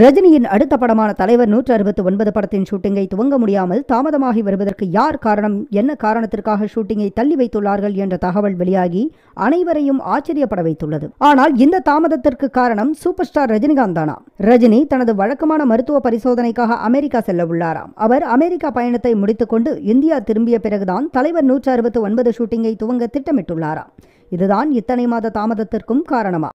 ரஜினியின் அடுத்த படமான தலைவர் நூற்று அறுபத்தி ஒன்பது படத்தின் ஷூட்டிங்கை துவங்க முடியாமல் தாமதமாகி வருவதற்கு யார் காரணம் என்ன காரணத்திற்காக ஷூட்டிங்கை தள்ளி வைத்துள்ளார்கள் என்ற தகவல் வெளியாகி அனைவரையும் ஆச்சரியப்பட வைத்துள்ளது ஆனால் இந்த தாமதத்திற்கு காரணம் சூப்பர் ஸ்டார் ரஜினிகாந்த் தானா ரஜினி தனது வழக்கமான மருத்துவ பரிசோதனைக்காக அமெரிக்கா செல்ல உள்ளாராம் அவர் அமெரிக்கா பயணத்தை முடித்துக்கொண்டு இந்தியா திரும்பிய பிறகுதான் தலைவர் நூற்று அறுபத்தி ஒன்பது ஷூட்டிங்கை துவங்க திட்டமிட்டுள்ளாராம் இதுதான் இத்தனை மாத தாமதத்திற்கும் காரணமா